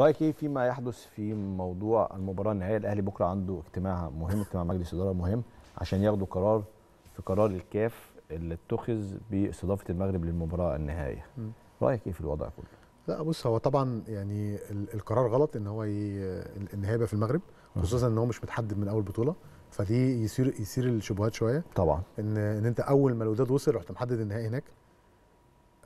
رايك ايه فيما يحدث في موضوع المباراه النهائيه الاهلي بكره عنده اجتماع مهم اجتماع مجلس اداره مهم عشان ياخدوا قرار في قرار الكاف اللي اتخذ باستضافه المغرب للمباراه النهائيه رايك ايه في الوضع كله لا بص هو طبعا يعني القرار غلط ان هو ي... ان في المغرب خصوصا ان هو مش متحدد من اول بطوله فدي يصير يصير الشبهات شويه طبعا ان ان انت اول ما الوداد وصل رحت محدد النهائي هناك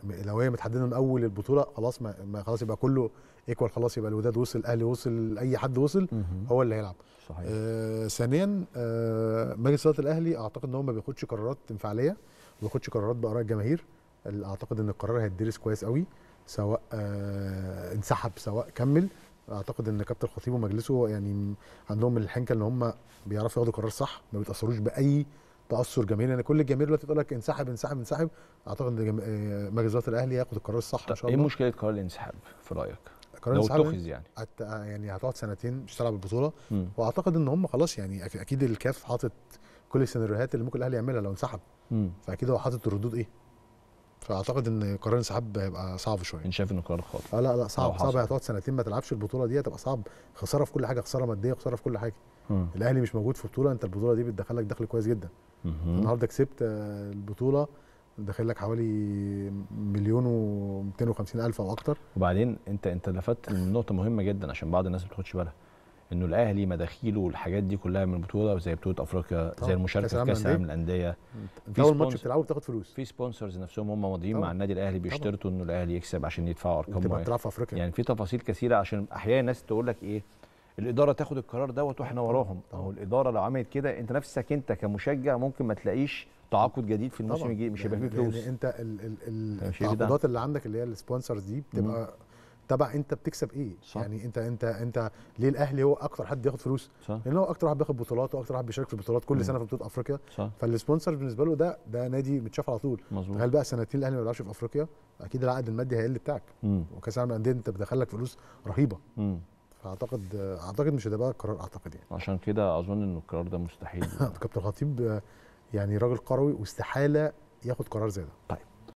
لو هي متحدده من اول البطوله خلاص ما, ما خلاص يبقى كله ايكوال خلاص يبقى الوداد وصل الاهلي وصل اي حد وصل هو اللي هيلعب صحيح آه ثانيا آه مجلس اداره الاهلي اعتقد ان هو ما بياخدش قرارات انفعاليه ما بياخدش قرارات باراء الجماهير اعتقد ان القرار هيدرس كويس قوي سواء آه انسحب سواء كمل اعتقد ان كابتن الخطيب ومجلسه يعني عندهم الحنكه ان هم بيعرفوا ياخدوا قرار صح ما بيتاثروش باي تاثر جماهيري انا كل الجماهير دلوقتي تقول لك انسحب انسحب انسحب اعتقد ان آه، مجلس اداره الاهلي ياخد القرار الصح ان شاء إيه الله ايه مشكله قرار الانسحاب في رايك؟ قرار لو اتخذ يعني أت... يعني هتقعد سنتين مش هتلعب البطوله م. واعتقد ان هم خلاص يعني اكيد الكاف حاطط كل السيناريوهات اللي ممكن الاهلي يعملها لو انسحب فاكيد هو حاطط الردود ايه فاعتقد ان قرار انسحاب هيبقى صعب شويه انت شايف انه قرار خاطئ اه لا لا صعب صعب هتقعد سنتين ما تلعبش البطوله دي هتبقى صعب خساره في كل حاجه خساره ماديه خساره في كل حاجه مم. الاهلي مش موجود في بطوله انت البطوله دي بتدخل لك دخل كويس جدا النهارده كسبت آه، البطوله داخل لك حوالي مليون و250 الف او اكتر وبعدين انت انت لفت نقطه مهمه جدا عشان بعض الناس ما بتاخدش بالها انه الاهلي مداخيله والحاجات دي كلها من البطوله زي بطوله افريقيا زي المشاركه في كاس العالم للانديه في اول ماتش بتلعبه بتاخد فلوس في سبونسرز نفسهم هم ماضيين مع النادي الاهلي بيشترطوا انه الاهلي يكسب عشان يدفعوا ارقام افريقيا يعني في تفاصيل كثيره عشان احيانا الناس تقول لك ايه الاداره تاخد القرار دوت واحنا وراهم اهو الاداره لو عملت كده انت نفسك انت كمشجع ممكن ما تلاقيش تعاقد جديد في الموسم الجاي مش هيبقى يعني فيه فلوس يعني انت التعاقدات اللي عندك اللي هي السبونسرز دي بتبقى تبع انت بتكسب ايه صح. يعني انت انت انت ليه الاهلي هو اكتر حد ياخد فلوس صح. لان هو اكتر واحد بياخد بطولات واكتر واحد بيشارك في البطولات كل مم. سنه في بطوله افريقيا صح. فالسبونسر بالنسبه له ده ده نادي متشاف على طول مظبوط هل بقى سنتين الاهلي ما بيلعبش في افريقيا اكيد العقد المادي هيقل بتاعك وكاس العالم للانديه انت بتدخلك فلوس رهيبه مم. فاعتقد اعتقد مش هتبقى قرار اعتقد يعني عشان كده اظن ان القرار ده مستحيل كابتن خطيب يعني راجل قروي واستحاله ياخد قرار زي ده طيب